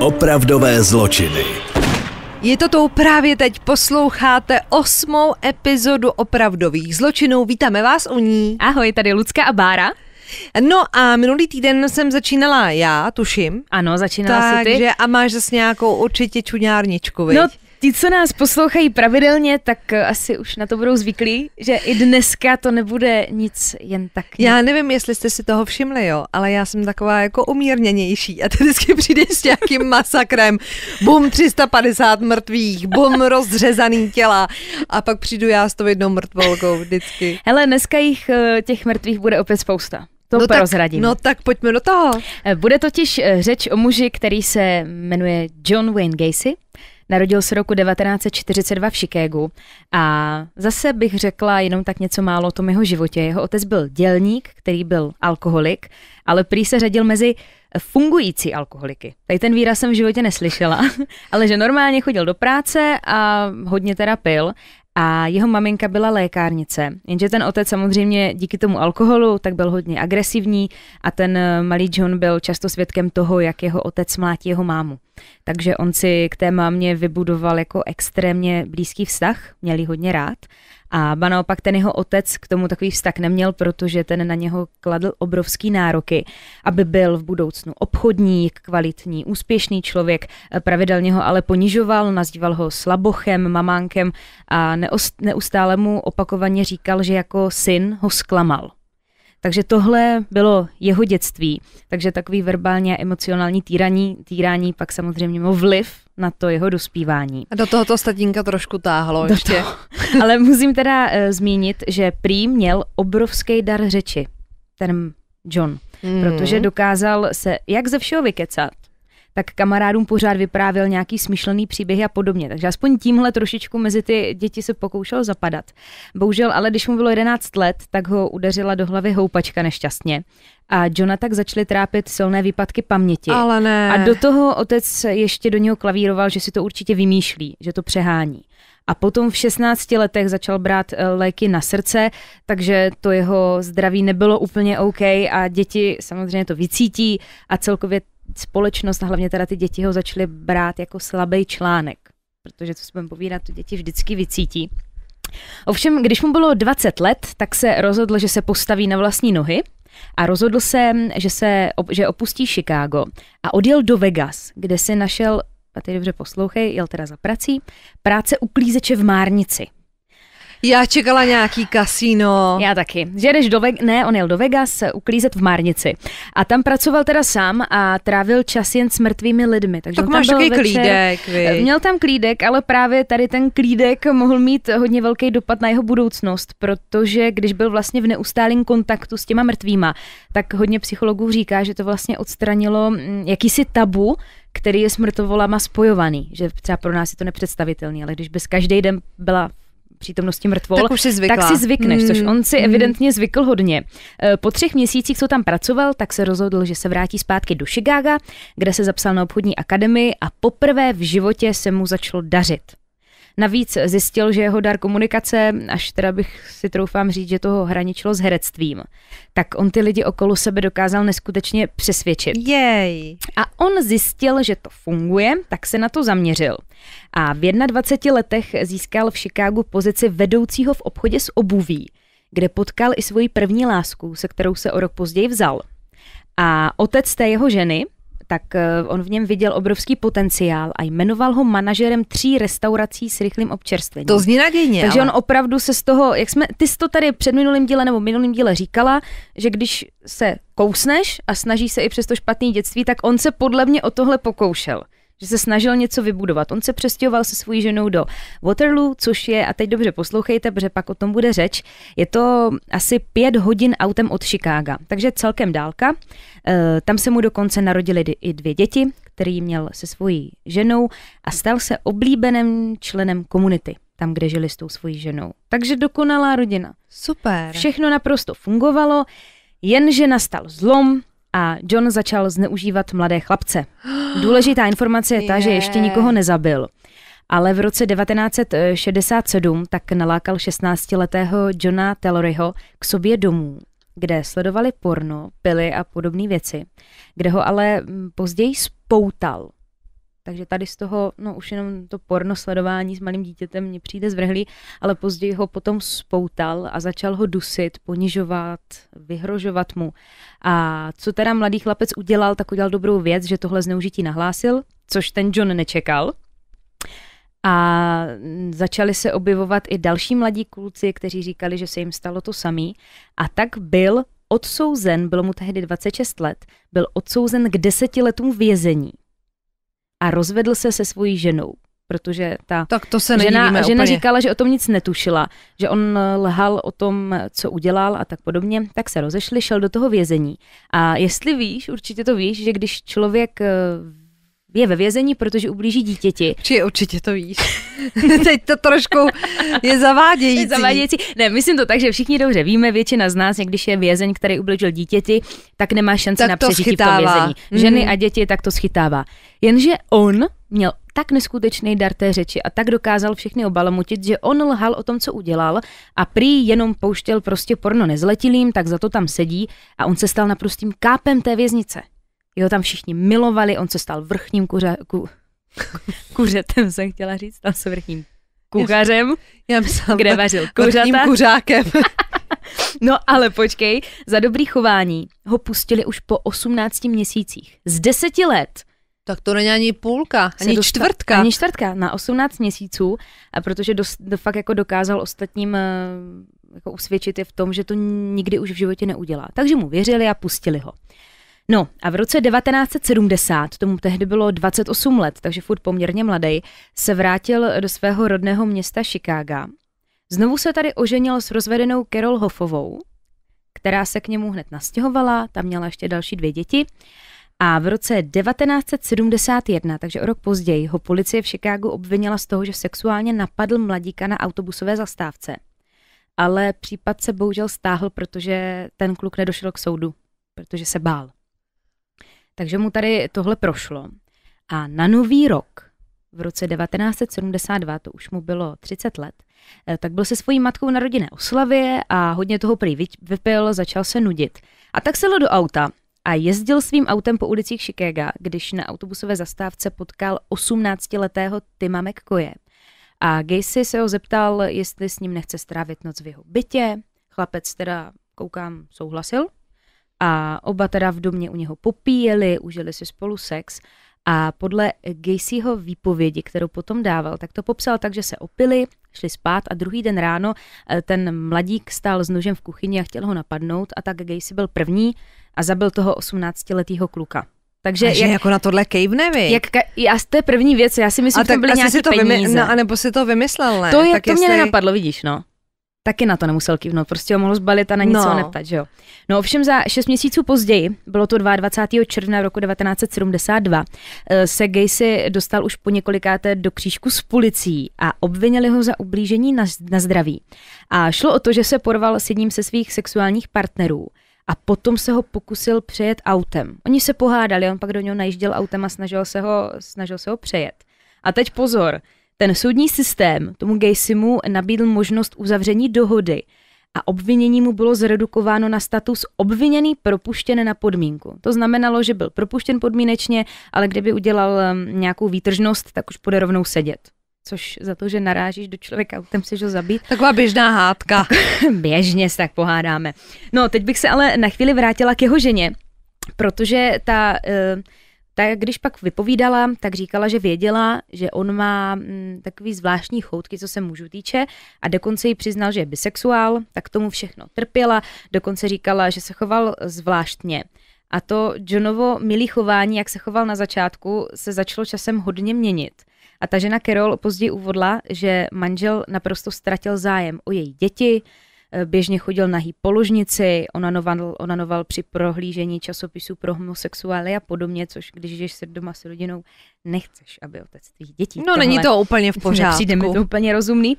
Opravdové zločiny. Je to tou právě teď posloucháte osmou epizodu opravdových zločinů. Vítáme vás u ní. Ahoj, tady Lucka a Bára. No a minulý týden jsem začínala já, tuším. Ano, začínala tak, jsi ty. Takže a máš zase nějakou určitě čuňárničku, viď? No Ti, co nás poslouchají pravidelně, tak eh, asi už na to budou zvyklí, že i dneska to nebude nic jen tak. Ne? Já nevím, jestli jste si toho všimli, jo, ale já jsem taková jako umírněnější a ty vždycky přijdeš s nějakým masakrem. Bum, 350 mrtvých, bum, rozřezaný těla a pak přijdu já s tou jednou mrtvolkou vždycky. Hele, dneska jich eh, těch mrtvých bude opět spousta. To no prozradím. Tak, no tak pojďme do toho. Eh, bude totiž řeč o muži, který se jmenuje John Wayne Gacy Narodil se roku 1942 v Chicagu a zase bych řekla jenom tak něco málo o tom jeho životě. Jeho otec byl dělník, který byl alkoholik, ale prý se řadil mezi fungující alkoholiky. Tady ten výraz jsem v životě neslyšela, ale že normálně chodil do práce a hodně teda pil a jeho maminka byla lékárnice. Jenže ten otec samozřejmě díky tomu alkoholu tak byl hodně agresivní a ten eh, malý John byl často svědkem toho, jak jeho otec mlátí jeho mámu. Takže on si k té mámě vybudoval jako extrémně blízký vztah, měli hodně rád a ba naopak ten jeho otec k tomu takový vztah neměl, protože ten na něho kladl obrovský nároky, aby byl v budoucnu obchodník, kvalitní, úspěšný člověk. E, pravidelně ho ale ponižoval, nazýval ho slabochem, mamánkem a neustále mu opakovaně říkal, že jako syn ho zklamal. Takže tohle bylo jeho dětství, takže takový verbální a emocionální týraní, týrání pak samozřejmě mělo vliv na to jeho dospívání. A do tohoto statínka trošku táhlo do ještě. Toho. Ale musím teda uh, zmínit, že prý měl obrovský dar řeči, ten John, mm. protože dokázal se jak ze všeho vykecat, tak kamarádům pořád vyprávěl nějaký smyšlený příběh a podobně. Takže aspoň tímhle trošičku mezi ty děti se pokoušel zapadat. Bohužel, ale když mu bylo 11 let, tak ho udeřila do hlavy houpačka nešťastně. A Johna tak začaly trápit silné výpadky paměti. Ale ne. A do toho otec ještě do něho klavíroval, že si to určitě vymýšlí, že to přehání. A potom v 16 letech začal brát eh, léky na srdce, takže to jeho zdraví nebylo úplně OK a děti samozřejmě to vycítí a celkově společnost a hlavně teda ty děti ho začaly brát jako slabý článek, protože co si budeme povídat, to děti vždycky vycítí. Ovšem, když mu bylo 20 let, tak se rozhodl, že se postaví na vlastní nohy a rozhodl se, že, se, že opustí Chicago a odjel do Vegas, kde si našel, a teď dobře poslouchej, jel teda za prací, práce uklízeče v Márnici. Já čekala nějaký kasíno. Já taky. Že jdeš do Vegas, ne, on jel do Vegas uklízet v Márnici. A tam pracoval teda sám a trávil čas jen s mrtvými lidmi. Takže tak máš takový klídek. Vy. Eh, měl tam klídek, ale právě tady ten klídek mohl mít hodně velký dopad na jeho budoucnost, protože když byl vlastně v neustálém kontaktu s těma mrtvýma, tak hodně psychologů říká, že to vlastně odstranilo mm, jakýsi tabu, který je s mrtvolama spojovaný. Že třeba pro nás je to nepředstavitelné, ale když bys každý den byla přítomnosti mrtvol, tak, už si tak si zvykneš, což mm, on si mm. evidentně zvykl hodně. Eh, po třech měsících, co tam pracoval, tak se rozhodl, že se vrátí zpátky do Chicaga, kde se zapsal na obchodní akademii a poprvé v životě se mu začalo dařit. Navíc zjistil, že jeho dar komunikace, až teda bych si troufám říct, že toho hraničilo s herectvím, tak on ty lidi okolo sebe dokázal neskutečně přesvědčit. Jej. A on zjistil, že to funguje, tak se na to zaměřil. A v 21 letech získal v Chicagu pozici vedoucího v obchodě s obuví, kde potkal i svoji první lásku, se kterou se o rok později vzal. A otec té jeho ženy, tak eh, on v něm viděl obrovský potenciál a jmenoval ho manažerem tří restaurací s rychlým občerstvením. To zní nadějně. Takže ale... on opravdu se z toho, jak jsme, ty jsi to tady před minulým díle nebo minulým díle říkala, že když se kousneš a snaží se i přes to špatné dětství, tak on se podle mě o tohle pokoušel že se snažil něco vybudovat. On se přestěhoval se svou ženou do Waterloo, což je, a teď dobře poslouchejte, protože pak o tom bude řeč, je to asi pět hodin autem od Chicaga, takže celkem dálka. E, tam se mu dokonce narodili i dvě děti, který měl se svojí ženou a stal se oblíbeným členem komunity tam, kde žili s tou svojí ženou. Takže dokonalá rodina. Super. Všechno naprosto fungovalo, jenže nastal zlom, a John začal zneužívat mladé chlapce. Důležitá informace je ta, že ještě nikoho nezabil. Ale v roce 1967 tak nalákal 16-letého Johna Telloryho k sobě domů, kde sledovali porno, pily a podobné věci, kde ho ale mm, později spoutal. Takže tady z toho, no už jenom to porno sledování s malým dítětem mě přijde zvrhlý, ale později ho potom spoutal a začal ho dusit, ponižovat, vyhrožovat mu. A co teda mladý chlapec udělal, tak udělal dobrou věc, že tohle zneužití nahlásil, což ten John nečekal. A začali se objevovat i další mladí kluci, kteří říkali, že se jim stalo to samý. A tak byl odsouzen, bylo mu tehdy 26 let, byl odsouzen k deseti letům vězení a rozvedl se se svojí ženou protože ta tak to se žena, žena říkala, že o tom nic netušila, že on lhal o tom, co udělal a tak podobně, tak se rozešli, šel do toho vězení. A jestli víš, určitě to víš, že když člověk eh, je ve vězení, protože ublíží dítěti. Či určitě to víš. Teď to trošku je zavádějící. Je zavádějící. Ne, myslím to tak, že všichni dobře víme, většina z nás, jak když je vězeň, který ublížil dítěti, tak nemá šanci tak na to přežití schytává. v tom vězení. Mhm. Ženy mm. a děti tak to schytává. Jenže on měl tak neskutečný dar té řeči a tak dokázal všechny obalamutit, že on lhal o tom, co udělal a prý jenom pouštěl prostě porno nezletilým, tak za to tam sedí a on se stal naprostým kápem té věznice. Jo, tam všichni milovali, on se stal vrchním kuře, ku, kuřetem, jsem chtěla říct, tam se vrchním kuchařem, já, já myslela, kde vařil kuřata. kuřákem. no ale počkej, za dobrý chování ho pustili už po 18 měsících. Z deseti let tak to není ani půlka, ani dostal, čtvrtka. Ani čtvrtka, na 18 měsíců, a protože dos, do, fakt jako dokázal ostatním eh, jako usvědčit je v tom, že to nikdy už v životě neudělá. Takže mu věřili a pustili ho. No a v roce 1970, tomu tehdy bylo 28 let, takže furt poměrně mladý, se vrátil do svého rodného města Chicaga. Znovu se tady oženil s rozvedenou Carol Hoffovou, která se k němu hned nastěhovala, tam měla ještě další dvě děti. A v roce 1971, takže o rok později, ho policie v Chicagu obvinila z toho, že sexuálně napadl mladíka na autobusové zastávce. Ale případ se bohužel stáhl, protože ten kluk nedošel k soudu, protože se bál. Takže mu tady tohle prošlo. A na nový rok, v roce 1972, to už mu bylo 30 let, eh, tak byl se svojí matkou na rodinné oslavě a hodně toho prý vypil, začal se nudit. A tak selo do auta a jezdil svým autem po ulicích Chicaga, když na autobusové zastávce potkal 18-letého Tima McCoye. A Gacy se ho zeptal, jestli s ním nechce strávit noc v jeho bytě. Chlapec teda, koukám, souhlasil, a oba teda v domě u něho popíjeli, užili si spolu sex a podle Gacyho výpovědi, kterou potom dával, tak to popsal tak, že se opili, šli spát a druhý den ráno eh, ten mladík stál s nožem v kuchyni a chtěl ho napadnout a tak Gacy byl první a zabil toho 18-letého kluka. Takže jak, jako na tohle cave vy. Jak, já, to je první věc, já si myslím, a že tak, byly nějaký to peníze. Vymy, no, nebo si to vymyslel, ne? To, je, tak to jestli... mě nenapadlo, vidíš, no taky na to nemusel kývnout, prostě ho mohl zbalit a na nic no. ho neptat, že jo. No ovšem za 6 měsíců později, bylo to 22. června roku 1972, eh, se Gacy dostal už po několikáté do křížku s policií a obvinili ho za ublížení na, na zdraví. A šlo o to, že se porval s jedním ze svých sexuálních partnerů a potom se ho pokusil přejet autem. Oni se pohádali, on pak do něho najížděl autem a snažil se ho, snažil se ho přejet. A teď pozor, ten soudní systém tomu Gaysimu nabídl možnost uzavření dohody a obvinění mu bylo zredukováno na status obviněný propuštěn na podmínku. To znamenalo, že byl propuštěn podmínečně, ale kdyby udělal um, nějakou výtržnost, tak už bude rovnou sedět což za to, že narážíš do člověka, tam se ho zabít. Taková běžná hádka. běžně se tak pohádáme. No, teď bych se ale na chvíli vrátila k jeho ženě, protože ta... Uh, tak když pak vypovídala, tak říkala, že věděla, že on má mm, takový zvláštní choutky, co se mužů týče a dokonce jí přiznal, že je bisexuál, tak tomu všechno trpěla, dokonce říkala, že se choval zvláštně. A to Johnovo milý chování, jak se choval na začátku, se začalo časem hodně měnit. A ta žena Carol později uvodla, že manžel naprosto ztratil zájem o její děti, Eh, běžně chodil nahý po ložnici, onanoval, onanoval při prohlížení časopisů pro homosexuály a podobně, což když žiješ se doma s rodinou, nechceš, aby otec těch dětí. No není to úplně v pořádku. Přijde mi to úplně rozumný.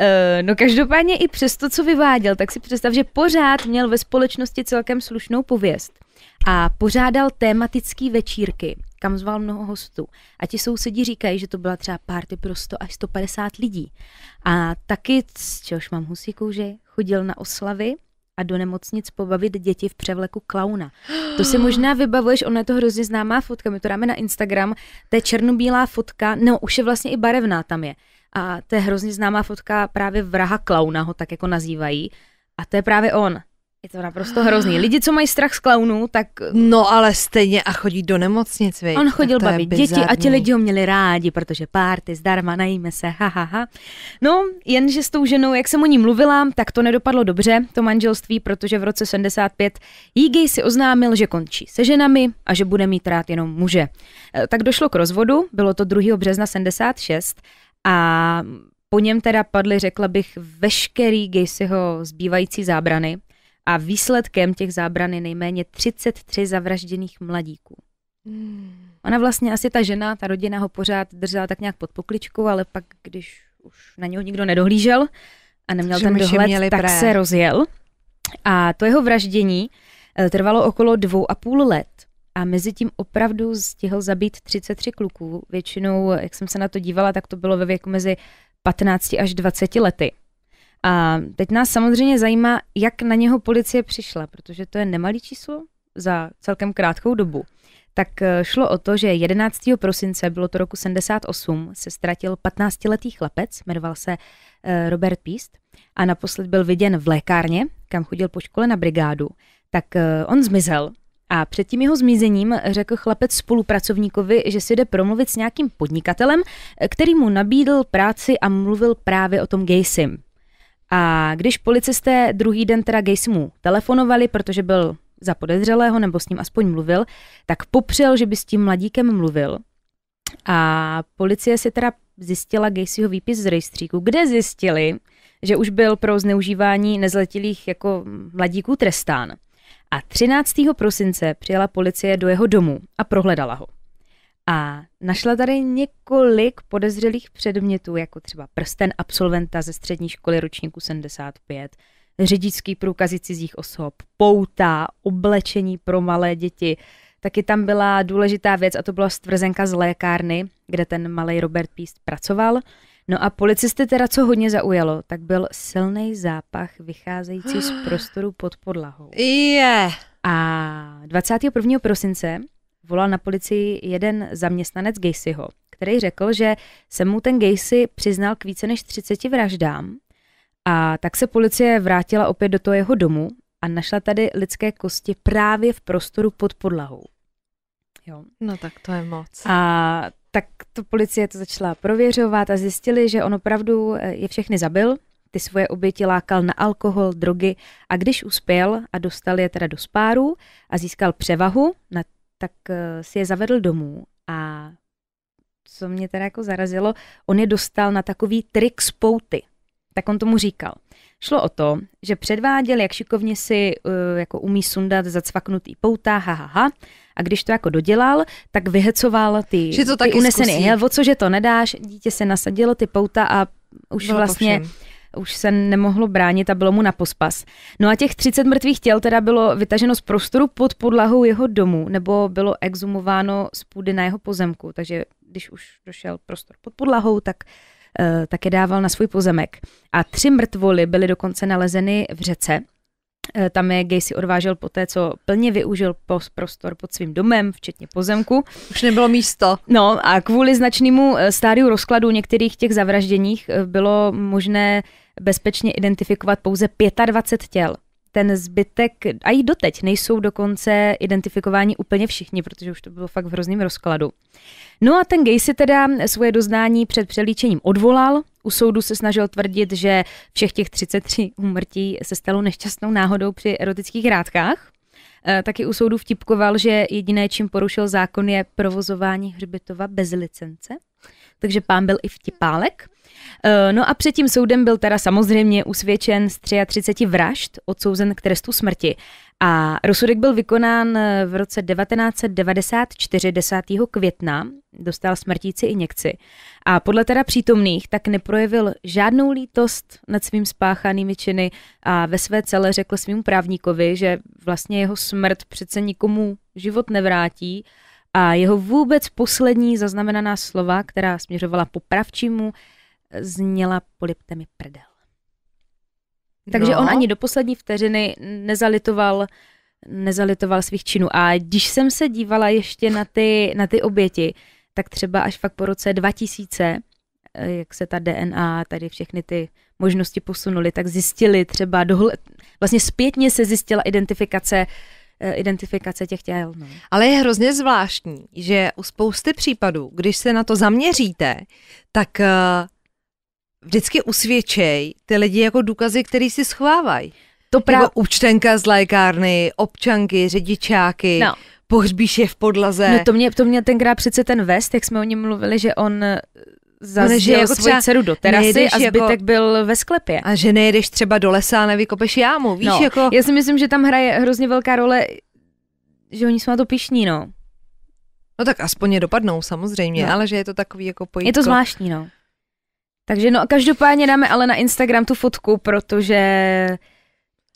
Eh, no každopádně i přes to, co vyváděl, tak si představ, že pořád měl ve společnosti celkem slušnou pověst a pořádal tématické večírky, kam zval mnoho hostů. A ti sousedí říkají, že to byla třeba párty pro 100 až 150 lidí. A taky, z čehož mám husí kůži, chodil na oslavy a do nemocnic pobavit děti v převleku klauna. To si možná vybavuješ, ona je to hrozně známá fotka, my to dáme na Instagram, to je černobílá fotka, no už je vlastně i barevná tam je. A to je hrozně známá fotka právě vraha klauna, ho tak jako nazývají. A to je právě on. Je to naprosto hrozný. Lidi, co mají strach z klaunů, tak... Eh, no ale stejně a chodí do nemocnic, vej. On chodil bavit děti a ti lidi ho měli rádi, protože párty zdarma, najíme se, ha, ha, ha. No, jenže s tou ženou, jak jsem o ní mluvila, tak to nedopadlo dobře, to manželství, protože v roce 75 jí gej si oznámil, že končí se ženami a že bude mít rád jenom muže. Eh, tak došlo k rozvodu, bylo to 2. března 76 a po něm teda padly, řekla bych, veškerý gejsiho zbývající zábrany a výsledkem těch zábran je nejméně 33 zavražděných mladíků. Hmm. Ona vlastně asi ta žena, ta rodina ho pořád držela tak nějak pod pokličkou, ale pak, když už na něho nikdo nedohlížel a neměl Že ten dohled, tak se rozjel. A to jeho vraždění eh, trvalo okolo dvou a půl let. A mezi tím opravdu stihl zabít 33 kluků. Většinou, jak jsem se na to dívala, tak to bylo ve věku mezi 15 až 20 lety. A teď nás samozřejmě zajímá, jak na něho policie přišla, protože to je nemalý číslo za celkem krátkou dobu. Tak eh, šlo o to, že 11. prosince, bylo to roku 78, se ztratil 15-letý chlapec, jmenoval se eh, Robert Píst a naposled byl viděn v lékárně, kam chodil po škole na brigádu. Tak eh, on zmizel a před tím jeho zmizením řekl chlapec spolupracovníkovi, že si jde promluvit s nějakým podnikatelem, který mu nabídl práci a mluvil právě o tom gejsim. A když policisté druhý den teda Gacy telefonovali, protože byl za podezřelého nebo s ním aspoň mluvil, tak popřel, že by s tím mladíkem mluvil. A policie si teda zjistila Gacyho výpis z rejstříku, kde zjistili, že už byl pro zneužívání nezletilých jako mladíků trestán. A 13. prosince přijela policie do jeho domu a prohledala ho a našla tady několik podezřelých předmětů, jako třeba prsten absolventa ze střední školy ročníku 75, řidičský průkazy cizích osob, pouta, oblečení pro malé děti. Taky tam byla důležitá věc a to byla stvrzenka z lékárny, kde ten malý Robert Píst pracoval. No a policisty teda co hodně zaujalo, tak byl silný zápach vycházející z prostoru pod podlahou. Je. Yeah. A 21. prosince volal na policii jeden zaměstnanec Gacyho, který řekl, že se mu ten Gacy přiznal k více než 30 vraždám a tak se policie vrátila opět do toho jeho domu a našla tady lidské kosti právě v prostoru pod podlahou. Jo. No tak to je moc. A tak to policie to začala prověřovat a zjistili, že on opravdu eh, je všechny zabil, ty svoje oběti lákal na alkohol, drogy a když uspěl a dostal je teda do spáru a získal převahu nad tak eh, si je zavedl domů a co mě teda jako zarazilo, on je dostal na takový trik z pouty. Tak on tomu říkal. Šlo o to, že předváděl, jak šikovně si uh, jako umí sundat zacvaknutý pouta, ha, ha, ha. A když to jako dodělal, tak vyhecoval ty, že to taky ty unesený helvo, cože to nedáš, dítě se nasadilo ty pouta a už Bylo vlastně... To už se nemohlo bránit a bylo mu na pospas. No a těch 30 mrtvých těl teda bylo vytaženo z prostoru pod podlahou jeho domu, nebo bylo exumováno z půdy na jeho pozemku, takže když už došel prostor pod podlahou, tak eh, tak je dával na svůj pozemek. A tři mrtvoly byly dokonce nalezeny v řece, Eh, tam je Gacy odvážel po té, co plně využil post prostor pod svým domem, včetně pozemku. Už nebylo místo. No a kvůli značnému eh, stádiu rozkladu některých těch zavražděních eh, bylo možné bezpečně identifikovat pouze 25 těl. Ten zbytek, a i doteď nejsou dokonce identifikováni úplně všichni, protože už to bylo fakt v hrozném rozkladu. No a ten si teda svoje doznání před přelíčením odvolal, u soudu se snažil tvrdit, že všech těch 33 umrtí se stalo nešťastnou náhodou při erotických rádkách. E, taky u soudu vtipkoval, že jediné, čím porušil zákon, je provozování hřbitova bez licence. Takže pán byl i vtipálek. E, no a před tím soudem byl teda samozřejmě usvědčen z 33 vražd, odsouzen k trestu smrti. A rozsudek byl vykonán eh, v roce 1994, 10. května, dostal smrtící injekci. A podle teda přítomných tak neprojevil žádnou lítost nad svým spáchanými činy a ve své celé řekl svým právníkovi, že vlastně jeho smrt přece nikomu život nevrátí a jeho vůbec poslední zaznamenaná slova, která směřovala popravčímu, eh, zněla polipte mi prdel. Takže no. on ani do poslední vteřiny nezalitoval nezalitoval svých činů. A když jsem se dívala ještě na ty, na ty oběti, tak třeba až fakt po roce 2000, eh, jak se ta DNA, tady všechny ty možnosti posunuly, tak zjistili třeba, dohle, vlastně zpětně se zjistila identifikace eh, identifikace těch těl. No. Ale je hrozně zvláštní, že u spousty případů, když se na to zaměříte, tak eh, vždycky usvědčej ty lidi jako důkazy, který si schovávají. To právě... Jako účtenka z lékárny, občanky, řidičáky, no. pohřbíš je v podlaze. No to mě, to mě tenkrát přece ten vest, jak jsme o něm mluvili, že on eh, no, zazděl jako svoji dceru do terasy a jako- zbytek jako, byl ve sklepě. A že nejedeš třeba do lesa a nevykopeš jámu, víš? No, jako... Já si myslím, že tam hraje hrozně velká role, že oni jsou na to pišní, no. No tak aspoň je dopadnou samozřejmě, no. ale že je to takový jako pojítko. Je to zvláštní, no. Takže no a každopádně dáme ale na Instagram tu fotku, protože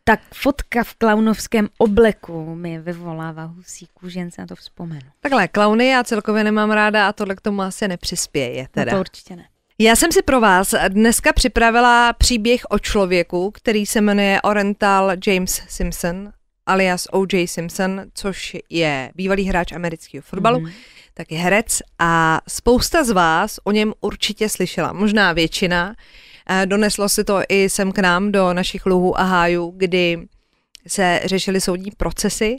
tak fotka v klaunovském obleku mi vyvolává husí jen se na to vzpomenu. Takhle, klauny já celkově nemám ráda a tohle k tomu asi nepřispěje teda. No to určitě ne. Já jsem si pro vás dneska připravila příběh o člověku, který se jmenuje Oriental James Simpson alias O.J. Simpson, což je bývalý hráč amerického fotbalu. Mm-hmm tak je herec a spousta z vás o něm určitě slyšela, možná většina. Eh, doneslo si to i sem k nám do našich luhů a hájů, kdy se řešily soudní procesy.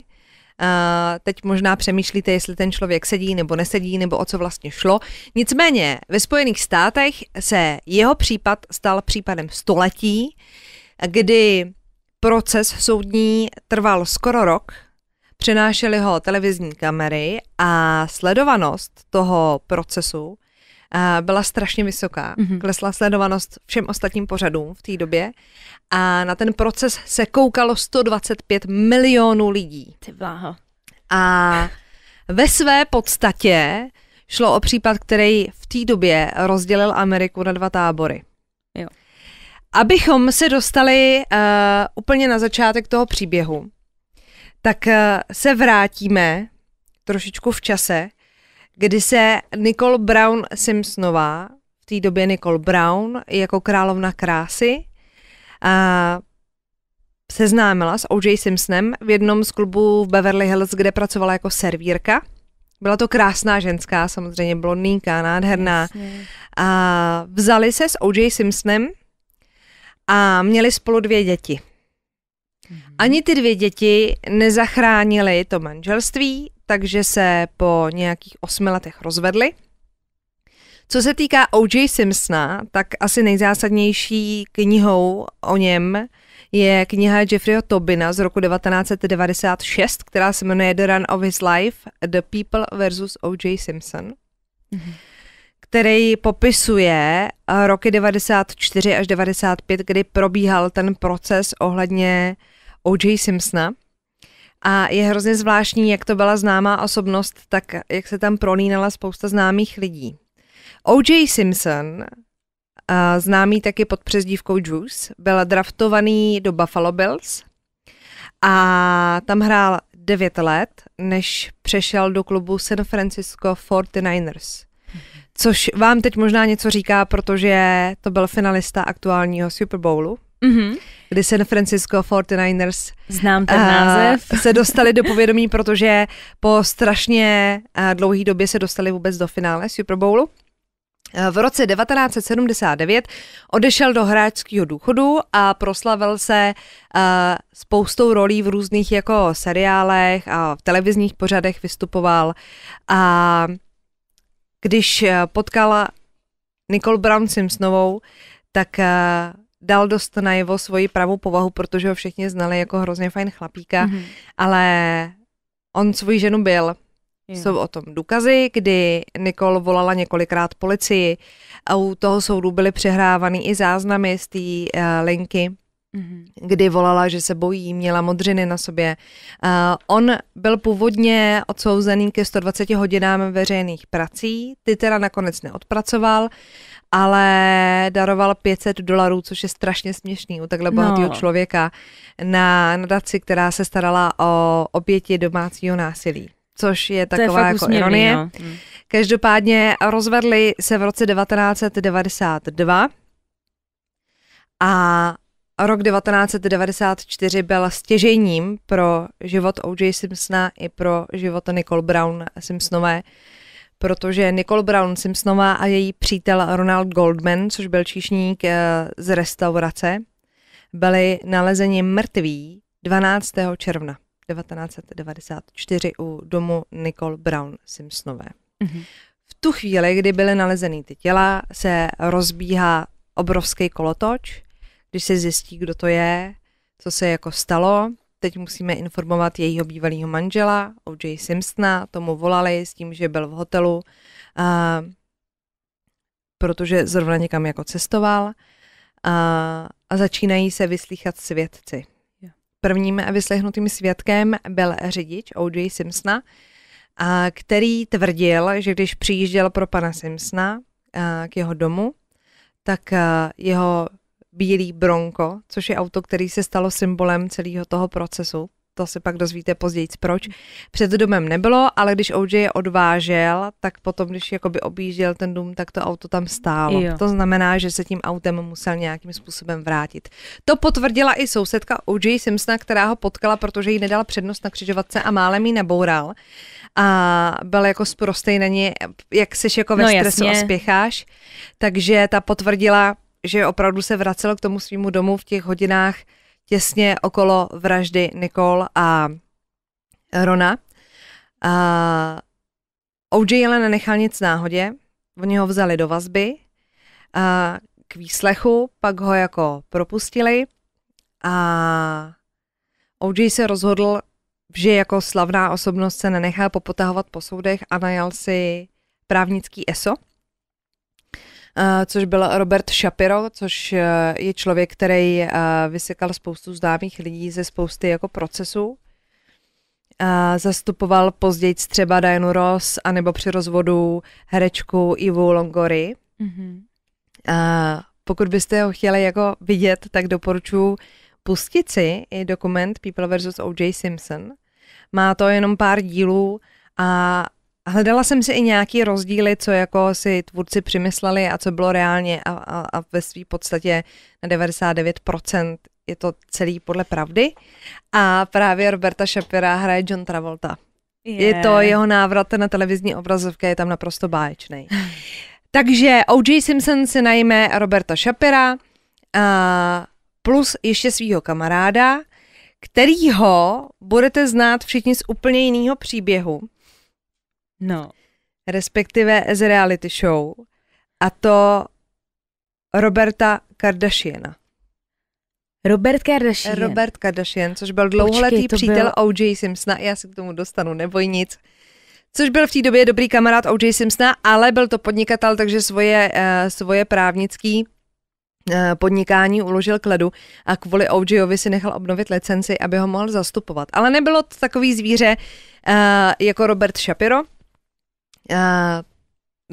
Eh, teď možná přemýšlíte, jestli ten člověk sedí nebo nesedí, nebo o co vlastně šlo. Nicméně ve Spojených státech se jeho případ stal případem století, kdy proces soudní trval skoro rok, Přenášely ho televizní kamery a sledovanost toho procesu eh, byla strašně vysoká. Mm-hmm. Klesla sledovanost všem ostatním pořadům v té době a na ten proces se koukalo 125 milionů lidí. Ty bláho. A ve své podstatě šlo o případ, který v té době rozdělil Ameriku na dva tábory. Jo. Abychom se dostali uh, úplně na začátek toho příběhu, tak eh, se vrátíme trošičku v čase, kdy se Nicole Brown Simpsonová, v té době Nicole Brown, jako královna krásy, a eh, seznámila s O.J. Simpsonem v jednom z klubů v Beverly Hills, kde pracovala jako servírka. Byla to krásná ženská, samozřejmě blondýnka, nádherná. Jasně. A vzali se s O.J. Simpsonem a měli spolu dvě děti. Mhm. Ani ty dvě děti nezachránily to manželství, takže se po nějakých osmi letech rozvedli. Co se týká O.J. Simpsona, tak asi nejzásadnější knihou o něm je kniha Jeffreyho Tobina z roku 1996, která se jmenuje The Run of His Life, The People versus O.J. Simpson, mm-hmm. který popisuje roky 94 až 95, kdy probíhal ten proces ohledně O.J. Simpsona. A je hrozně zvláštní, jak to byla známá osobnost, tak jak se tam prolínala spousta známých lidí. O.J. Simpson, známý taky pod přezdívkou Juice, byl draftovaný do Buffalo Bills a tam hrál 9 let, než přešel do klubu San Francisco 49ers. Což vám teď možná něco říká, protože to byl finalista aktuálního Super Bowlu. Mm-hmm kdy San Francisco 49ers Znám ten název. se dostali do povědomí, protože po strašně dlouhé době se dostali vůbec do finále Super Bowlu. V roce 1979 odešel do hráčského důchodu a proslavil se uh, spoustou rolí v různých jako seriálech a v televizních pořadech vystupoval. A když eh, potkala Nicole Brown Simpsonovou, tak uh, dal dost najevo svoji pravou povahu, protože ho všichni znali jako hrozně fajn chlapíka, mm-hmm. ale on svoji ženu byl. Yeah. Jsou o tom důkazy, kdy Nikol volala několikrát policii a u toho soudu byly přehrávány i záznamy z té uh, linky, mm-hmm. kdy volala, že se bojí, měla modřiny na sobě. Uh, on byl původně odsouzený ke 120 hodinám veřejných prací, ty teda nakonec neodpracoval, ale daroval 500 dolarů, což je strašně směšný u takhle bohatého no. člověka, na nadaci, která se starala o oběti domácího násilí což je taková je jako usměvný, ironie. No. Mm. Každopádně rozvedli se v roce 1992 a rok 1994 byl stěžením pro život O.J. Simpsona i pro život Nicole Brown Simpsonové protože Nicole Brown Simpsonová a její přítel Ronald Goldman, což byl číšník eh, z restaurace, byli nalezeni mrtví 12. června 1994 u domu Nicole Brown Simpsonové. Mm-hmm. V tu chvíli, kdy byly nalezeny ty těla, se rozbíhá obrovský kolotoč, když se zjistí, kdo to je, co se jako stalo. Teď musíme informovat jejího bývalého manžela, O.J. Simpsona, tomu volali s tím, že byl v hotelu, a, protože zrovna někam jako cestoval a, a začínají se vyslýchat svědci. Prvním vyslechnutým svědkem byl řidič O.J. Simpsona, a, který tvrdil, že když přijížděl pro pana Simpsona a, k jeho domu, tak jeho bílý Bronco, což je auto, který se stalo symbolem celého toho procesu. To se pak dozvíte později, proč. Před domem nebylo, ale když OJ je odvážel, tak potom, když jakoby objížděl ten dům, tak to auto tam stálo. Jo. To znamená, že se tím autem musel nějakým způsobem vrátit. To potvrdila i sousedka OJ Simpsona, která ho potkala, protože jí nedala přednost na křižovatce a málem jí naboural. A byl jako sprostej na ně, jak seš jako ve no, stresu jasně. a spěcháš. Takže ta potvrdila že opravdu se vracel k tomu svýmu domu v těch hodinách těsně okolo vraždy Nikol a Rona. A O.J. ale nenechal nic náhodě, oni ho vzali do vazby, a k výslechu, pak ho jako propustili a O.J. se rozhodl, že jako slavná osobnost se nenechá popotahovat po soudech a najal si právnický ESO, Eh, což byl Robert Shapiro, což eh, je člověk, který eh, vysekal spoustu známých lidí ze spousty jako procesů. A zastupoval později třeba Dianu Ross, anebo při rozvodu herečku Ivu Longory. Mm-hmm. A pokud byste ho chtěli jako vidět, tak doporučuji pustit si i dokument People vs. O.J. Simpson. Má to jenom pár dílů a Hledala jsem si i nějaký rozdíly, co jako si tvůrci přemysleli a co bylo reálně a, a, a ve své podstatě na 99% je to celý podle pravdy. A právě Roberta Shapira hraje John Travolta. Yeah. Je to jeho návrat na televizní obrazovky, je tam naprosto báječný. Takže O.J. Simpson si najme Roberta Shapira a plus ještě svého kamaráda, kterýho budete znát všichni z úplně jiného příběhu. No. Respektive z reality show. A to Roberta Kardashiana. Robert Kardashian. Robert Kardashian, což byl dlouholetý Počkej, přítel byl... O.J. Simpsona, já se k tomu dostanu, neboj nic. Což byl v té době dobrý kamarád O.J. Simpsona, ale byl to podnikatel, takže svoje, uh, svoje právnické uh, eh, podnikání uložil k ledu a kvůli O.J.ovi si nechal obnovit licenci, aby ho mohl zastupovat. Ale nebylo to takový zvíře uh, jako Robert Shapiro,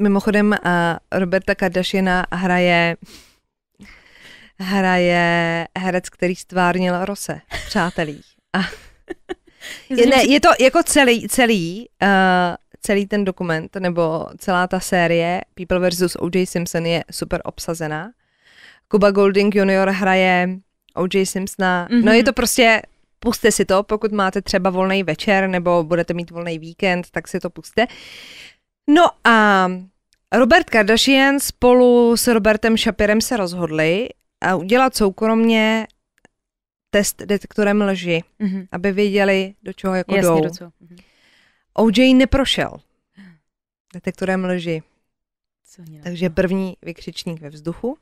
mimochodem Roberta Kardashiana hraje hraje herec, který stvárnil Rose, přátelí. A je, ne, je to jako celý, celý, uh, celý ten dokument, nebo celá ta série People vs. O.J. Simpson je super obsazená. Kuba Golding Jr. hraje O.J. Simpsona. Mm-hmm. No je mhm. to prostě, puste si to, pokud máte třeba volný večer, nebo budete mít volný víkend, tak si to puste. No a Robert Kardashian spolu s Robertem Shapirem se rozhodli a udělat soukromně test detektorem lži, mm-hmm. aby věděli, do čeho jako Jasně, jdou. Do co. Mm-hmm. OJ neprošel detektorem lži. Co Takže první vykřičník ve vzduchu.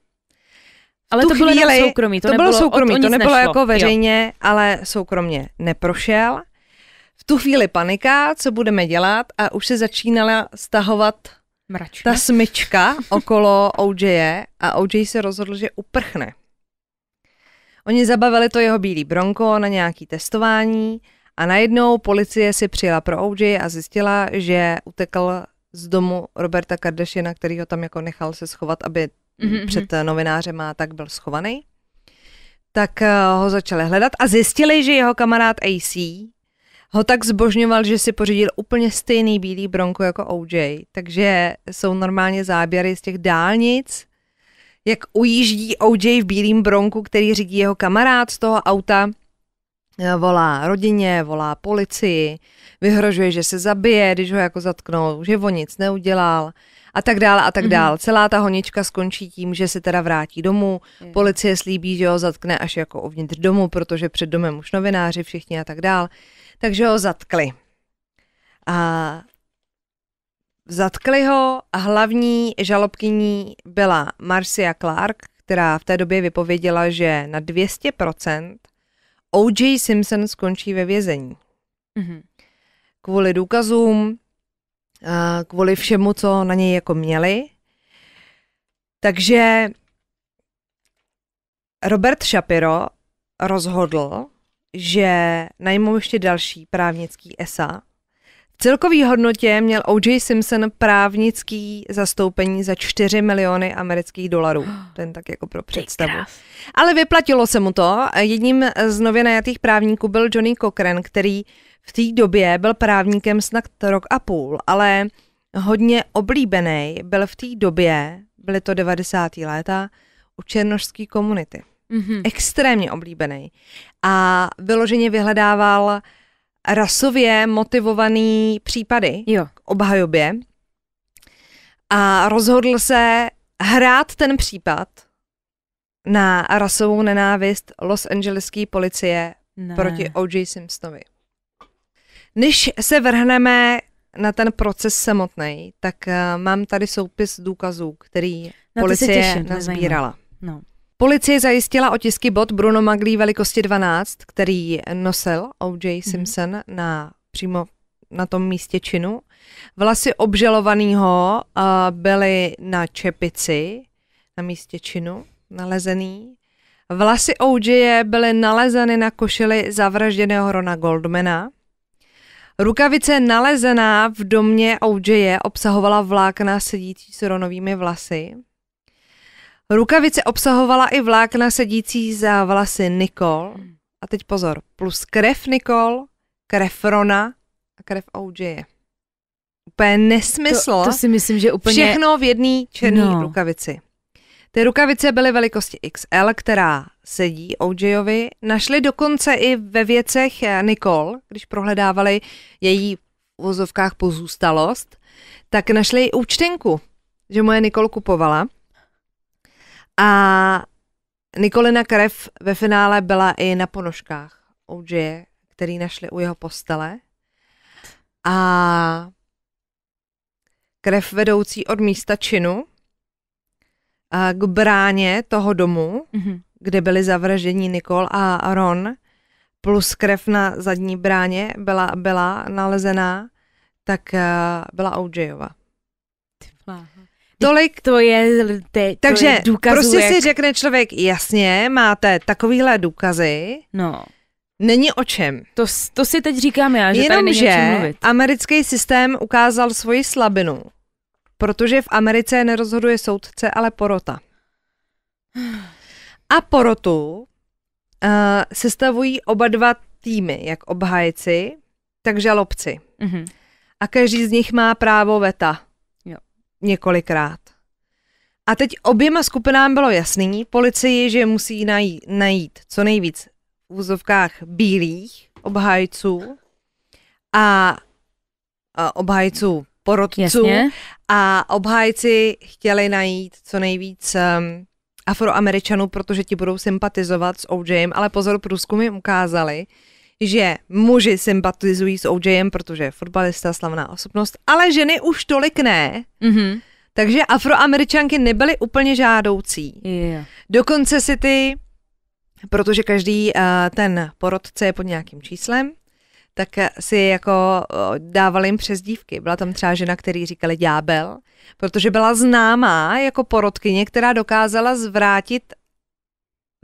Ale to bylo chvíli, soukromí, to, to nebylo, bylo soukromí, to nebylo nešlo. jako veřejně, jo. ale soukromně neprošel. V tu chvíli panika, co budeme dělat a už se začínala stahovat Mračka. ta smyčka okolo OJe a OJ e se rozhodl, že uprchne. Oni zabavili to jeho bílý bronko na nějaký testování a najednou policie si přijela pro OJ e a zjistila, že utekl z domu Roberta Kardashiana, který ho tam jako nechal se schovat, aby mm-hmm. před novinářem a tak byl schovaný. Tak eh, ho začali hledat a zjistili, že jeho kamarád AC ho tak zbožňoval, že si pořídil úplně stejný bílý bronko jako OJ. Takže jsou normálně záběry z těch dálnic, jak ujíždí OJ v bílém bronku, který řídí jeho kamarád z toho auta, e, volá rodině, volá policii, vyhrožuje, že se zabije, když ho jako zatknou, že on nic neudělal a tak dále a tak mhm. dále. Mm-hmm. Celá ta honička skončí tím, že se teda vrátí domů, policie slíbí, že ho zatkne až jako uvnitř domu, protože před domem už novináři všichni a tak dále takže ho zatkli. A zatkli ho a hlavní žalobkyní byla Marcia Clark, která v té době vypověděla, že na 200% O.J. Simpson skončí ve vězení. Mm-hmm. Kvůli důkazům, kvůli všemu, co na něj jako měli. Takže Robert Shapiro rozhodl, že najmou ještě další právnický ESA. V celkový hodnotě měl O.J. Simpson právnický zastoupení za 4 miliony amerických dolarů. Ten tak jako pro představu. Ale vyplatilo se mu to. Jedním z nově najatých právníků byl Johnny Cochran, který v té době byl právníkem snad rok a půl, ale hodně oblíbený byl v té době, byly to 90. léta, u černožské komunity mm-hmm. extrémně oblíbený. A vyloženě vyhledával rasově motivovaný případy jo. k obhajobě a rozhodl se hrát ten případ na rasovou nenávist Los Angeleské policie ne. proti O.J. Simpsonovi. Než se vrhneme na ten proces samotný, tak uh, mám tady soupis důkazů, který no, policie nazbírala. No. Policie zajistila otisky bot Bruno Maglí velikosti 12, který nosil O.J. Mhm. Simpson mm-hmm. na přímo na tom místě činu. Vlasy obžalovaného uh, eh, byly na čepici na místě činu nalezený. Vlasy O.J. byly nalezeny na košili zavražděného Rona Goldmana. Rukavice nalezená v domě O.J. obsahovala vlákna sedící s Ronovými vlasy. Rukavice obsahovala i vlákna sedící za vlasy Nikol. A teď pozor, plus krev Nikol, krev Rona a krev OJ. Úplně nesmysl. To, to si myslím, že úplně... Všechno v jedné černé no. rukavici. Ty rukavice byly velikosti XL, která sedí OJovi. Našli dokonce i ve věcech Nikol, když prohledávali její v vozovkách pozůstalost, tak našli i účtenku, že moje Nikol kupovala. A Nikolina krev ve finále byla i na ponožkách OJ, který našli u jeho postele. A krev vedoucí od místa činu k bráně toho domu, mm-hmm. kde byli zavražděni Nikol a Ron, plus krev na zadní bráně byla, byla nalezená, tak byla OJova. Tolik. To je, te, Takže je důkazů, prostě jak... si řekne člověk, jasně, máte takovýhle důkazy. No. Není o čem. To, to si teď říkám já, že Jenom, tady není mluvit. americký systém ukázal svoji slabinu, protože v Americe nerozhoduje soudce, ale porota. A porotu uh, sestavují oba dva týmy, jak obhájci, tak žalobci. Mm-hmm. A každý z nich má právo veta několikrát. A teď oběma skupinám bylo jasný, policii, že musí najít, najít co nejvíc v úzovkách bílých obhájců a, a obhájců porodců Jasně. a obhájci chtěli najít co nejvíc um, afroameričanů, protože ti budou sympatizovat s OJem, ale pozor, průzkumy ukázaly, že muži sympatizují s OJem, protože je fotbalista, slavná osobnost, ale ženy už tolik ne. Mm-hmm. Takže afroameričanky nebyly úplně žádoucí. Yeah. Dokonce si ty, protože každý uh, ten porodce je pod nějakým číslem, tak si jako eh, dávali jim přezdívky. Byla tam třeba žena, který říkali ďábel, protože byla známá jako porodkyně, která dokázala zvrátit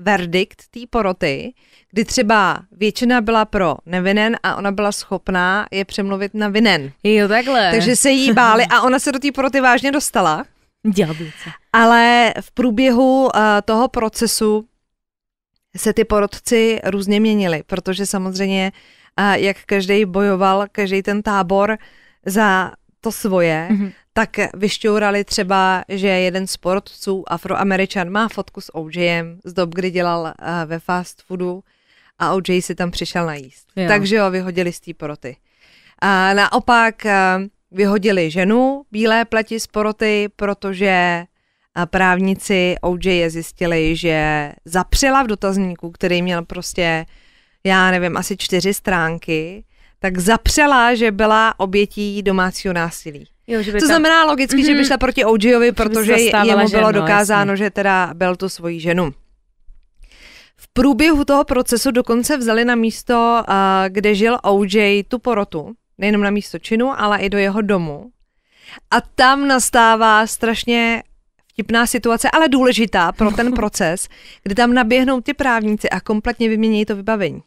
verdikt té poroty, kdy třeba většina byla pro nevinen a ona byla schopná je přemluvit na vinen. Jo, takhle. Takže se jí báli a ona se do té poroty vážně dostala. Dělbice. Ale v průběhu uh, toho procesu se ty porodci různě měnili, protože samozřejmě, uh, jak každý bojoval, každý ten tábor za to svoje, mm-hmm tak vyšťourali třeba, že jeden z afroameričan, má fotku s OJem z dob, kdy dělal uh, ve fast foodu a OJ si tam přišel najíst. Jo. Takže ho vyhodili z té poroty. A naopak uh, vyhodili ženu bílé pleti z poroty, protože a eh, právníci OJ je zjistili, že zapřela v dotazníku, který měl prostě, já nevím, asi čtyři stránky, tak zapřela, že byla obětí domácího násilí. Jo, že by to ta... znamená logicky, mm-hmm. že by mhm. šla proti OJovi, protože jemu ženu, bylo dokázáno, jasný. že teda byl tu svoji ženu. V průběhu toho procesu dokonce vzali na místo, eh, kde žil OJ, tu porotu, nejenom na místo činu, ale i do jeho domu. A tam nastává strašně vtipná situace, ale důležitá pro ten proces, kdy tam naběhnou ty právníci a kompletně vymění to vybavení.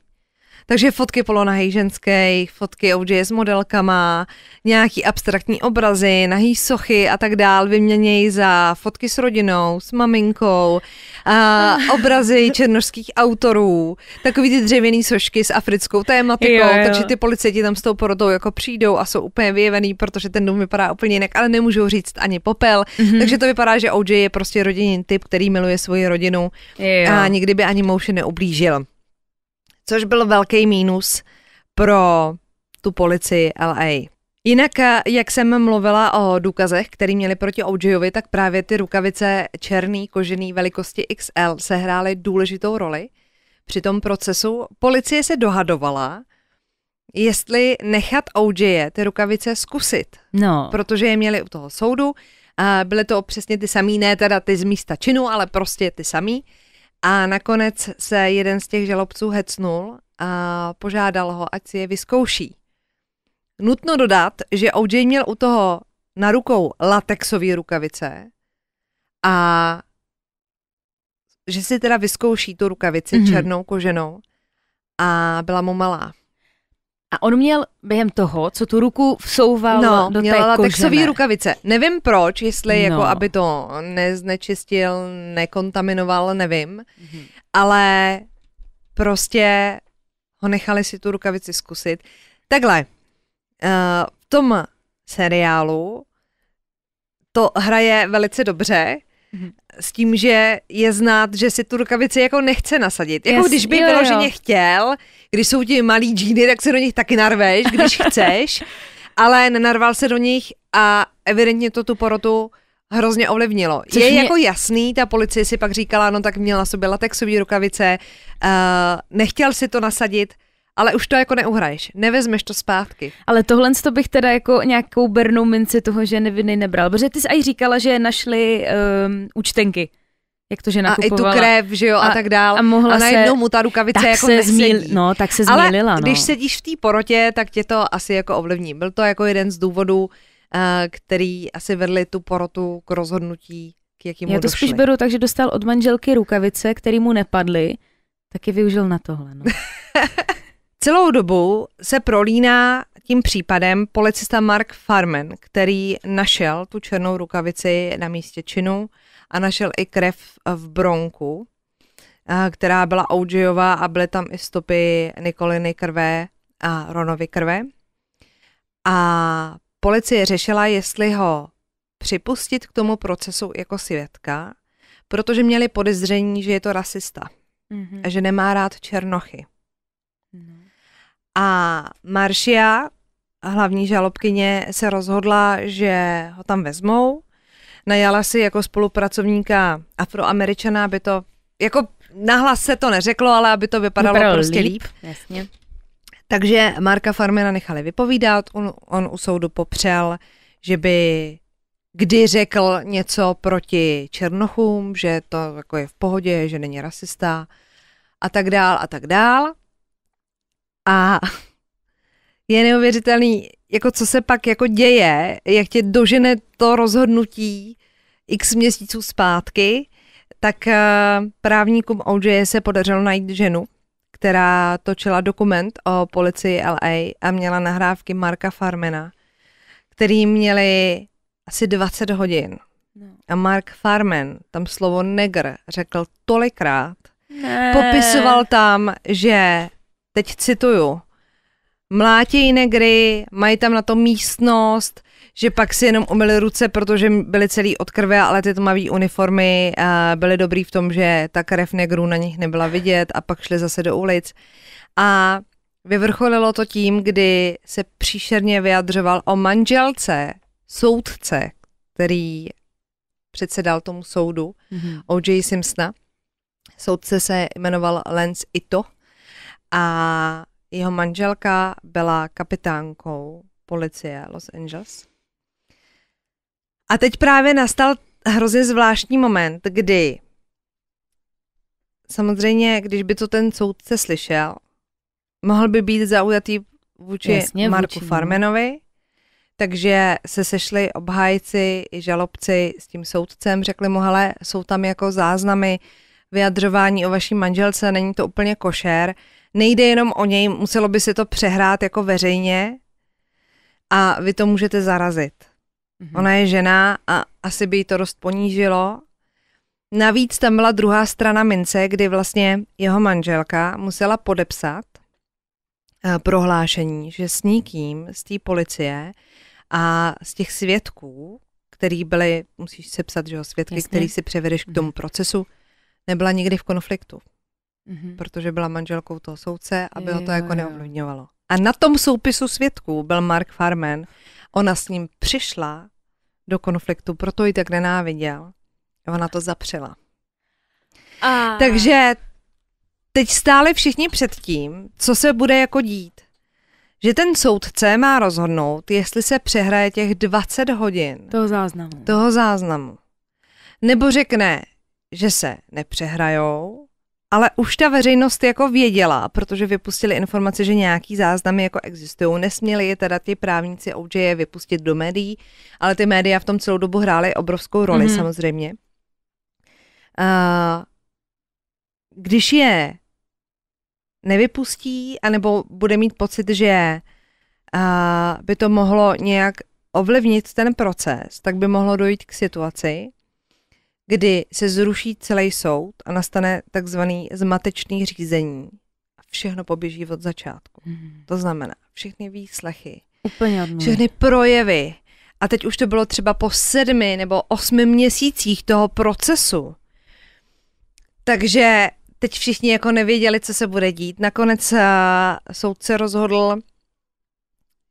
Takže fotky polonahej ženské, fotky OJ s modelkama, nějaký abstraktní obrazy, nahý sochy a tak dál vyměněj za fotky s rodinou, s maminkou, a obrazy černožských autorů, takový ty dřevěný sošky s africkou tématikou, jo, jo. takže ty policajti tam s tou porotou jako přijdou a jsou úplně vyjevený, protože ten dům vypadá úplně jinak, ale nemůžou říct ani popel, mm-hmm. takže to vypadá, že OJ je prostě rodinný typ, který miluje svoji rodinu jo. a nikdy by ani mouši neublížil což byl velký mínus pro tu policii LA. Jinak, eh, jak jsem mluvila o důkazech, který měli proti OJovi, tak právě ty rukavice černý, kožený velikosti XL sehrály důležitou roli. Při tom procesu policie se dohadovala, jestli nechat OJ ty rukavice zkusit. No. Protože je měli u toho soudu, a byly to přesně ty samý, ne teda ty z místa činu, ale prostě ty samý. A nakonec se jeden z těch žalobců hecnul a požádal ho, ať si je vyzkouší. Nutno dodat, že OJ měl u toho na rukou latexové rukavice a že si teda vyzkouší tu rukavici mm-hmm. černou koženou a byla mu malá. A on měl během toho, co tu ruku vsouval no, do té kožené. texový rukavice. Nevím proč, jestli no. jako aby to neznečistil, nekontaminoval, nevím. Mm-hmm. Ale prostě ho nechali si tu rukavici zkusit. Takhle, uh, v tom seriálu to hraje velice dobře, Mhm. s tím, že je znát, že si tu rukavici jako nechce nasadit. Jako Jasný, když by bylo, vyloženě chtěl, když jsou ti malí džíny, tak se do nich taky narveš, když chceš, ale nenarval se do nich a evidentně to tu porotu hrozně ovlivnilo. Což je mě... jako jasný, ta policie si pak říkala, no tak měl na sobě latexové rukavice, uh, nechtěl si to nasadit, ale už to jako neuhraješ, nevezmeš to zpátky. Ale tohle to bych teda jako nějakou bernou minci toho, že nevinný nebral, protože ty jsi aj říkala, že našli um, účtenky jak to, že A i tu krev, že jo, a, a tak dál. A, mohla a najednou se, mu ta rukavice jako se zmíl, No, tak se zmílila, Ale no. když sedíš v té porotě, tak tě to asi jako ovlivní. Byl to jako jeden z důvodů, eh, který asi vedli tu porotu k rozhodnutí, k jakému Já to došli. spíš beru takže dostal od manželky rukavice, které mu nepadly, taky využil na tohle. No. Celou dobu se prolíná tím případem policista Mark Farman, který našel tu černou rukavici na místě činu a našel i krev v bronku, eh, která byla OJová a byly tam i stopy Nikoliny krve a Ronovy krve. A policie řešila, jestli ho připustit k tomu procesu jako svědka, protože měli podezření, že je to rasista mm-hmm. a že nemá rád černochy. A Maršia, hlavní žalobkyně, se rozhodla, že ho tam vezmou. Najala si jako spolupracovníka afroameričana, aby to, jako nahlas se to neřeklo, ale aby to vypadalo, vypadalo prostě líp. líp. Jasně. Takže Marka Farmera nechali vypovídat, on, on u soudu popřel, že by kdy řekl něco proti Černochům, že to jako je v pohodě, že není rasista a tak dál a tak dál. A je neuvěřitelný, jako co se pak jako děje, jak tě dožene to rozhodnutí x měsíců zpátky, tak eh, právníkům OJ se podařilo najít ženu, která točila dokument o policii LA a měla nahrávky Marka Farmena, který měli asi 20 hodin. No. A Mark Farmen tam slovo negr řekl tolikrát, ne. popisoval tam, že teď cituju, mlátějí negry, mají tam na to místnost, že pak si jenom umyli ruce, protože byly celý od krve, ale ty tmavé uniformy eh, byly dobrý v tom, že ta krev negrů na nich nebyla vidět a pak šli zase do ulic. A vyvrcholilo to tím, kdy se příšerně vyjadřoval o manželce soudce, který předsedal tomu soudu, mm-hmm. O.J. Simpsona. Soudce se jmenoval Lance Ito a jeho manželka byla kapitánkou policie Los Angeles. A teď právě nastal hrozně zvláštní moment, kdy samozřejmě, když by to ten soudce slyšel, mohl by být zaujatý vůči Jasně, Marku vůči. Farmenovi, takže se sešli obhájci i žalobci s tím soudcem, řekli mu, hele, jsou tam jako záznamy vyjadřování o vaší manželce, není to úplně košer, nejde jenom o něj, muselo by se to přehrát jako veřejně a vy to můžete zarazit. Mm-hmm. Ona je žena a asi by jí to dost ponížilo. Navíc tam byla druhá strana mince, kdy vlastně jeho manželka musela podepsat eh, prohlášení, že s nikým z té policie a z těch svědků, který byly, musíš sepsat, že jo, svědky, Jasně. který si převedeš k tomu mhm. procesu, nebyla nikdy v konfliktu mm-hmm. protože byla manželkou toho soudce, aby jo, ho to jako jo. neovlivňovalo. A na tom soupisu svědků byl Mark Farman. Ona s ním přišla do konfliktu, proto ji tak nenáviděl. Ona to zapřela. A... Takže teď stáli všichni před tím, co se bude jako dít. Že ten soudce má rozhodnout, jestli se přehraje těch 20 hodin. Toho záznamu. Toho záznamu. Nebo řekne, že se nepřehrajou, ale už ta veřejnost jako věděla, protože vypustili informace, že nějaký záznamy jako existují. Nesměli je teda ti právníci OJ vypustit do médií, ale ty média v tom celou dobu hrály obrovskou roli mm-hmm. samozřejmě. Uh, když je nevypustí, anebo bude mít pocit, že uh, by to mohlo nějak ovlivnit ten proces, tak by mohlo dojít k situaci, kdy se zruší celý soud a nastane takzvaný zmatečný řízení. A všechno poběží od začátku. mm To znamená všechny výslechy, Úplně všechny projevy. A teď už to bylo třeba po sedmi nebo osmi měsících toho procesu. Takže teď všichni jako nevěděli, co se bude dít. Nakonec eh, soud soudce rozhodl,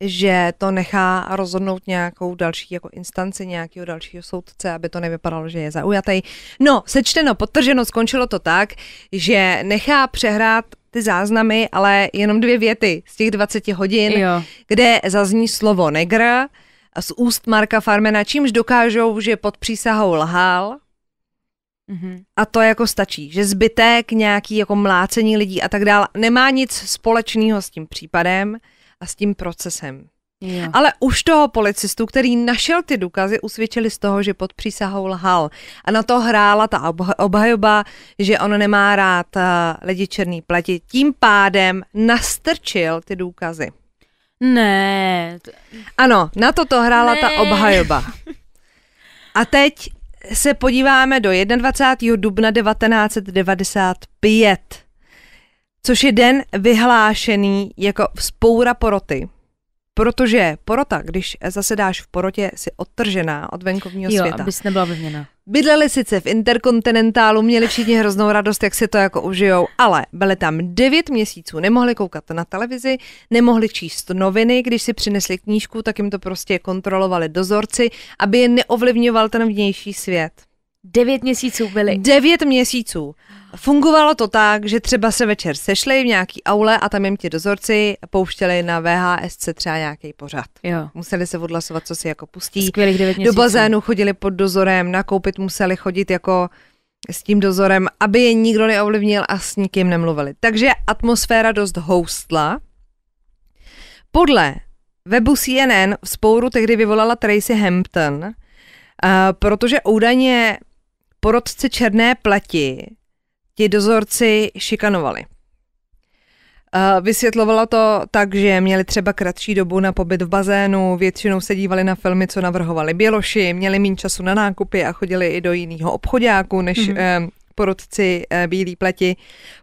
že to nechá rozhodnout nějakou další jako instanci, nějakého dalšího soudce, aby to nevypadalo, že je zaujatý. No, sečteno, potrženo, skončilo to tak, že nechá přehrát ty záznamy, ale jenom dvě věty z těch 20 hodin, jo. kde zazní slovo negr z úst Marka Farmena, čímž dokážou, že pod přísahou lhal, Mm-hmm. A to jako stačí, že zbytek nějaký jako mlácení lidí a tak dále nemá nic společného s tím případem a s tím procesem. Jo. Ale už toho policistu, který našel ty důkazy, usvědčili z toho, že pod přísahou lhal. A na to hrála ta obhajoba, že on nemá rád eh, lidi černý pleti. Tím pádem nastrčil ty důkazy. Ne. Ano, na to to hrála ne. ta obhajoba. A teď se podíváme do 21. dubna 1995 což je den vyhlášený jako vzpoura poroty. Protože porota, když zasedáš v porotě, si odtržená od venkovního jo, světa. Jo, abys nebyla vyměna. Bydleli sice v Interkontinentálu, měli všichni hroznou radost, jak si to jako užijou, ale byli tam devět měsíců, nemohli koukat na televizi, nemohli číst noviny, když si přinesli knížku, tak jim to prostě kontrolovali dozorci, aby je neovlivňoval ten vnější svět. Devět měsíců byli. Devět měsíců. Fungovalo to tak, že třeba se večer sešli v nějaký aule a tam jim ti dozorci pouštěli na VHSC třeba nějaký pořad. Jo. Museli se odhlasovat, co si jako pustí. Skvělých devět měsíců. Do bazénu chodili pod dozorem, nakoupit museli chodit jako s tím dozorem, aby je nikdo neovlivnil a s nikým nemluvili. Takže atmosféra dost houstla. Podle webu CNN v spouru tehdy vyvolala Tracy Hampton, Uh, protože údajně Porodci černé plati ti dozorci šikanovali. Eh, Vysvětlovala to tak, že měli třeba kratší dobu na pobyt v bazénu, většinou se dívali na filmy, co navrhovali Běloši, měli méně času na nákupy a chodili i do jiného obchodáku než mm-hmm. porodci eh, bílý pleti.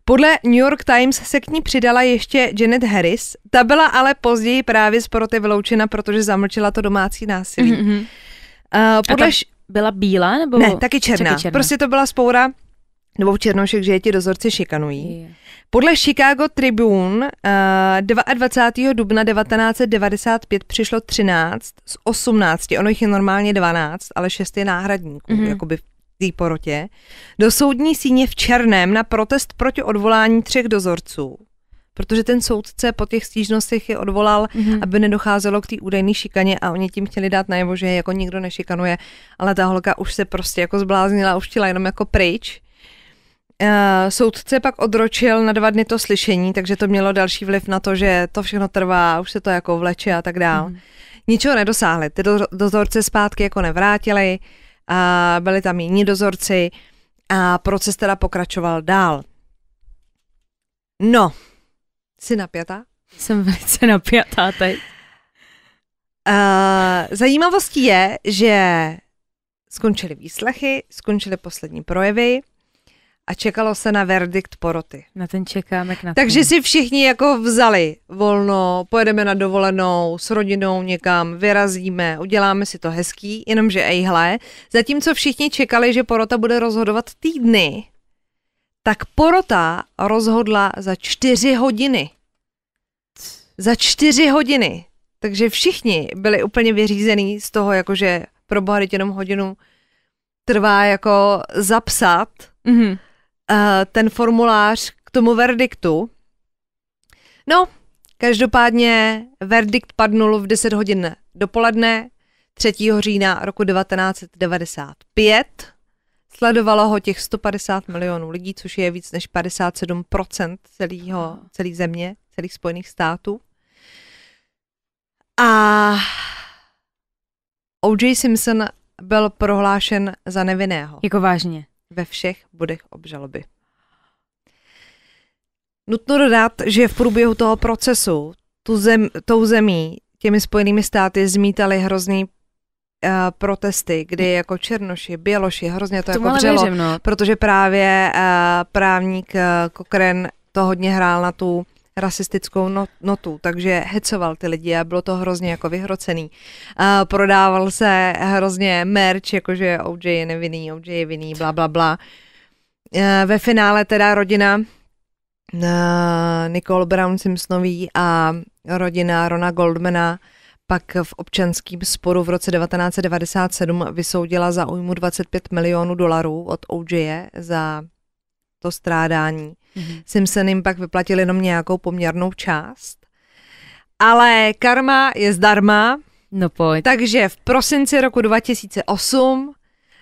Podle New York Times se k ní přidala ještě Janet Harris, ta byla ale později právě z poroty vyloučena, protože zamlčila to domácí násilí. Mm-hmm. Uh, podle, a ta, byla bílá? nebo Ne, taky černá. Taky černá. Prostě to byla spoura V černošek, že je ti dozorci šikanují. Podle Chicago Tribune uh, eh, 22. dubna 1995 přišlo 13 z 18, ono jich je normálně 12, ale 6 je náhradníků, mm-hmm. jakoby v té porotě, do soudní síně v Černém na protest proti odvolání třech dozorců protože ten soudce po těch stížnostech je odvolal, mm-hmm. aby nedocházelo k té údajné šikaně a oni tím chtěli dát najevo, že je jako nikdo nešikanuje, ale ta holka už se prostě jako zbláznila, už chtěla jenom jako pryč. Uh, soudce pak odročil na dva dny to slyšení, takže to mělo další vliv na to, že to všechno trvá, už se to jako vleče a tak dál. Mm. Ničeho nedosáhli, ty do, dozorce zpátky jako nevrátili, a byli tam jiní dozorci a proces teda pokračoval dál. No, Jsi napjatá? Jsem velice napjatá teď. Uh, zajímavostí je, že skončily výslechy, skončily poslední projevy a čekalo se na verdikt poroty. Na ten čekáme na Takže si všichni jako vzali volno, pojedeme na dovolenou s rodinou někam, vyrazíme, uděláme si to hezký, jenomže ejhle. Zatímco všichni čekali, že porota bude rozhodovat týdny, tak porota rozhodla za čtyři hodiny. Za čtyři hodiny. Takže všichni byli úplně vyřízený z toho, jakože pro boha jenom hodinu trvá jako zapsat mm-hmm. uh, ten formulář k tomu verdiktu. No, každopádně verdikt padnul v 10 hodin dopoledne 3. října roku 1995 Sledovalo ho těch 150 milionů lidí, což je víc než 57% celého, celé země, celých Spojených států. A O.J. Simpson byl prohlášen za nevinného. Jako vážně? Ve všech bodech obžaloby. Nutno dodat, že v průběhu toho procesu tu zem, tou zemí, těmi spojenými státy, zmítali hrozný Eh, protesty, kdy mm. jako Černoši, Běloši, hrozně to, to jako vřelo, věřím, no. protože právě uh, právník uh, Kokren to hodně hrál na tu rasistickou no-, notu, takže hecoval ty lidi a bylo to hrozně jako vyhrocený. Uh, prodával se hrozně merch, jakože OJ je nevinný, OJ je vinný, bla, bla, bla. Uh, ve finále teda rodina uh, Nicole Brown Simpsonový a rodina Rona Goldmana pak v občanském sporu v roce 1997 vysoudila za újmu 25 milionů dolarů od OJ e za to strádání. Mm-hmm. Simpson jim pak vyplatil jenom nějakou poměrnou část. Ale karma je zdarma. No pojď. Takže v prosinci roku 2008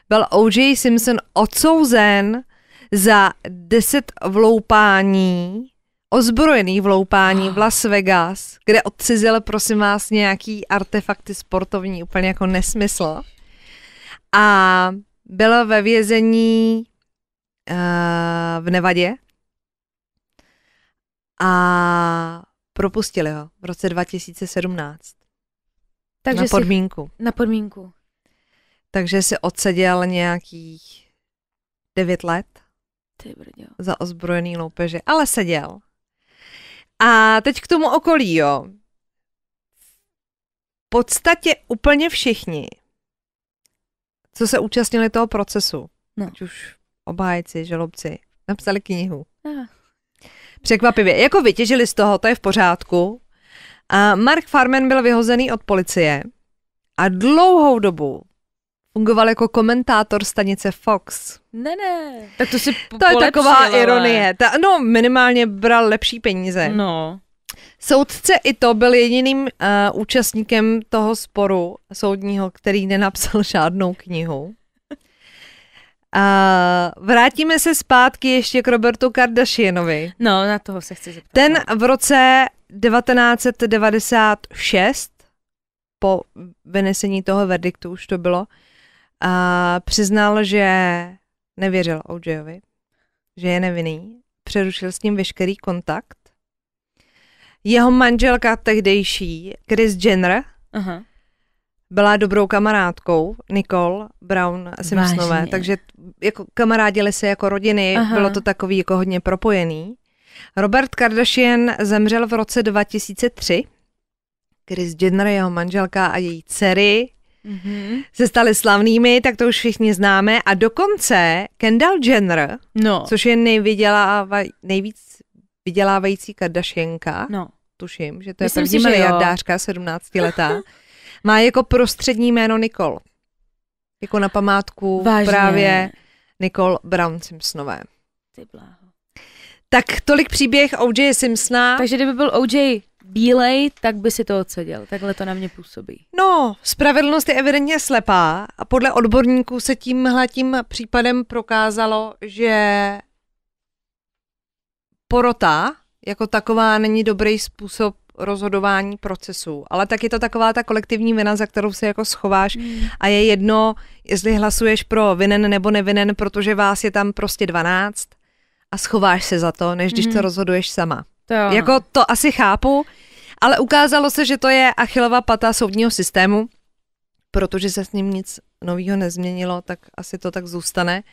byl O.J. Simpson odsouzen za 10 vloupání ozbrojený vloupání v Las Vegas, kde odcizil, prosím vás, nějaký artefakty sportovní, úplně jako nesmysl. A byl ve vězení uh, v Nevadě a propustili ho v roce 2017. Takže na podmínku. Si, na podmínku. Takže si odseděl nějakých devět let Ty za ozbrojený loupeže, ale seděl. A teď k tomu okolí, jo. V podstatě úplně všichni, co se účastnili toho procesu, no. ať už obhájci, žalobci, napsali knihu. Aha. Překvapivě. Jako vytěžili z toho, to je v pořádku. A Mark Farman byl vyhozený od policie a dlouhou dobu fungoval jako komentátor stanice Fox. Ne, ne. Tak to si po- To je taková ale. ironie. Ta, no, minimálně bral lepší peníze. No. Soudce i to byl jediným uh, účastníkem toho sporu soudního, který nenapsal žádnou knihu. A vrátíme se zpátky ještě k Robertu Kardashianovi. No, na toho se chci zeptat. Ten no. v roce 1996, po vynesení toho verdiktu už to bylo, a přiznal, že nevěřil OJovi, že je nevinný. Přerušil s ním veškerý kontakt. Jeho manželka tehdejší, Chris Jenner, Aha. byla dobrou kamarádkou Nicole Brown Simpsonové, takže jako kamarádili se jako rodiny, Aha. bylo to takový jako hodně propojený. Robert Kardashian zemřel v roce 2003. Chris Jenner, jeho manželka a její dcery mm-hmm. se staly slavnými, tak to už všichni známe. A dokonce Kendall Jenner, no. což je nejvyděláva, nejvíc vydělávající Kardashianka, no. tuším, že to je Myslím první si, miliardářka, 17 letá, má jako prostřední jméno Nicole. Jako na památku Vážně. právě Nicole Brown Simpsonové. Ty bláho. Tak tolik příběh O.J. Simpsona. Takže kdyby byl O.J bílej, tak by si to odseděl. Takhle to na mě působí. No, spravedlnost je evidentně slepá a podle odborníků se tímhle tím případem prokázalo, že porota jako taková není dobrý způsob rozhodování procesu, ale tak je to taková ta kolektivní vina, za kterou se jako schováš mm. a je jedno, jestli hlasuješ pro vinen nebo nevinen, protože vás je tam prostě 12 a schováš se za to, než když mm. to mhm. rozhoduješ sama. To jo, jako to asi chápu, ale ukázalo se, že to je achilová pata soudního systému, protože se s ním nic nového nezměnilo, tak asi to tak zůstane.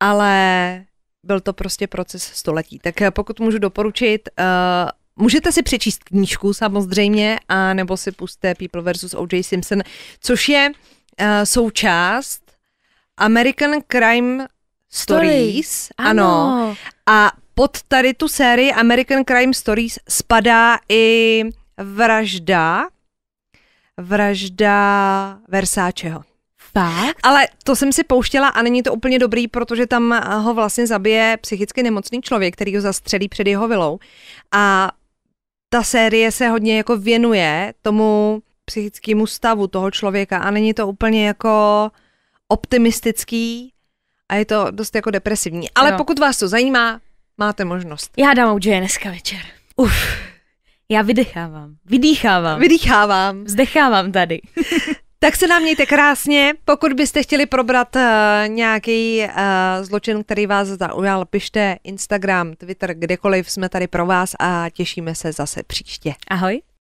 Ale byl to prostě proces století. Tak eh, pokud můžu doporučit, uh, Můžete si přečíst knížku samozřejmě, a nebo si puste People vs. O.J. Simpson, což je uh, součást American Crime Stories. Ano. ano. A pod tady tu sérii American Crime Stories spadá i vražda, vražda Versáčeho. Fakt? Ale to jsem si pouštěla a není to úplně dobrý, protože tam ho vlastně zabije psychicky nemocný člověk, který ho zastřelí před jeho vilou. A ta série se hodně jako věnuje tomu psychickému stavu toho člověka a není to úplně jako optimistický, a je to dost jako depresivní. Ale no. pokud vás to zajímá, máte možnost. Já dám OJ dneska večer. Uf, já vydechávám, vydýchávám. Vydýchávám. Vzdechávám tady. Tak se nám mějte krásně. Pokud byste chtěli probrat uh, nějaký uh, zločin, který vás zaujal, pište Instagram, Twitter, kdekoliv jsme tady pro vás a těšíme se zase příště. Ahoj.